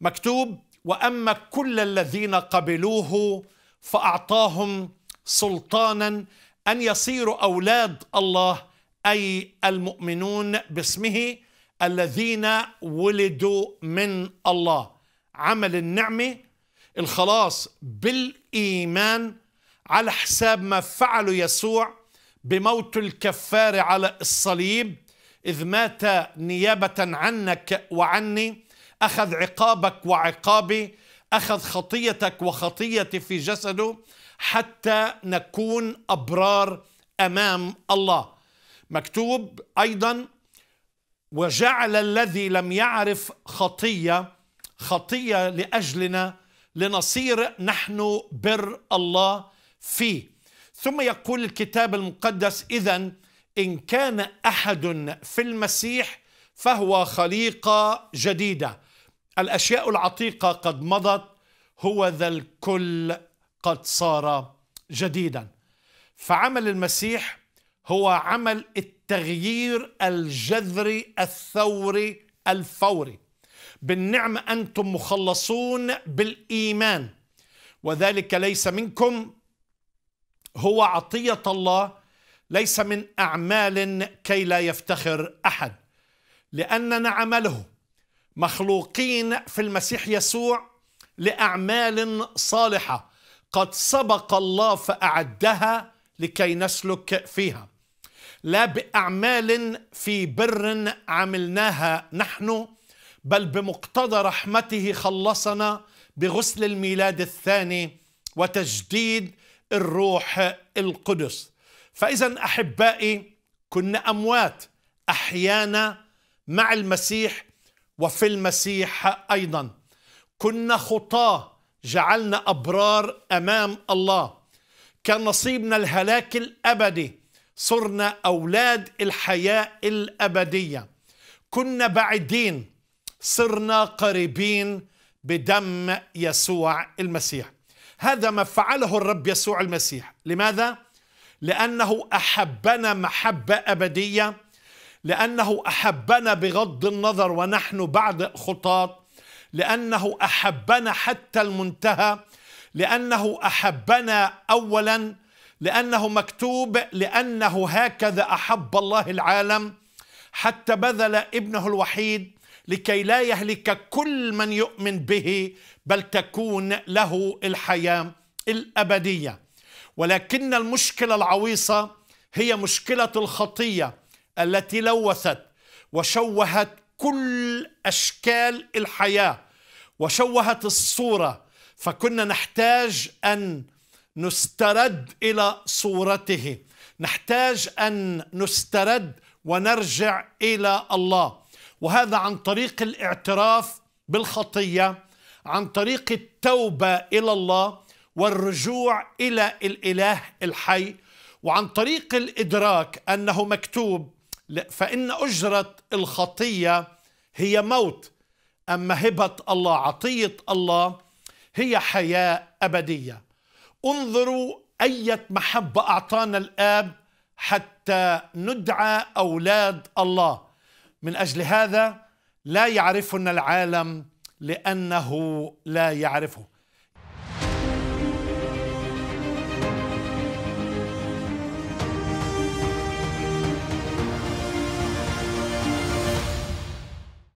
مكتوب واما كل الذين قبلوه فاعطاهم سلطانا ان يصيروا اولاد الله اي المؤمنون باسمه الذين ولدوا من الله عمل النعمه الخلاص بالايمان على حساب ما فعله يسوع بموت الكفاره على الصليب اذ مات نيابه عنك وعني أخذ عقابك وعقابي أخذ خطيتك وخطيتي في جسده حتى نكون أبرار أمام الله مكتوب أيضا وجعل الذي لم يعرف خطية خطية لأجلنا لنصير نحن بر الله فيه ثم يقول الكتاب المقدس إذا إن كان أحد في المسيح فهو خليقة جديدة الأشياء العتيقة قد مضت هو ذا الكل قد صار جديدا فعمل المسيح هو عمل التغيير الجذري الثوري الفوري بالنعمة أنتم مخلصون بالإيمان وذلك ليس منكم هو عطية الله ليس من أعمال كي لا يفتخر أحد لأننا عمله مخلوقين في المسيح يسوع لأعمال صالحة قد سبق الله فأعدها لكي نسلك فيها لا بأعمال في بر عملناها نحن بل بمقتضى رحمته خلصنا بغسل الميلاد الثاني وتجديد الروح القدس فإذا أحبائي كنا أموات أحيانا مع المسيح وفي المسيح أيضا كنا خطاة جعلنا أبرار أمام الله كان نصيبنا الهلاك الأبدي صرنا أولاد الحياة الأبدية كنا بعيدين صرنا قريبين بدم يسوع المسيح هذا ما فعله الرب يسوع المسيح لماذا؟ لأنه أحبنا محبة أبدية لأنه أحبنا بغض النظر ونحن بعد خطاة لأنه أحبنا حتى المنتهى لأنه أحبنا أولا لأنه مكتوب لأنه هكذا أحب الله العالم حتى بذل ابنه الوحيد لكي لا يهلك كل من يؤمن به بل تكون له الحياة الأبدية ولكن المشكلة العويصة هي مشكلة الخطية التي لوثت وشوهت كل اشكال الحياه وشوهت الصوره فكنا نحتاج ان نسترد الى صورته نحتاج ان نسترد ونرجع الى الله وهذا عن طريق الاعتراف بالخطيه عن طريق التوبه الى الله والرجوع الى الاله الحي وعن طريق الادراك انه مكتوب فإن أجرة الخطية هي موت أما هبة الله عطية الله هي حياة أبدية انظروا أية محبة أعطانا الآب حتى ندعى أولاد الله من أجل هذا لا يعرفنا العالم لأنه لا يعرفه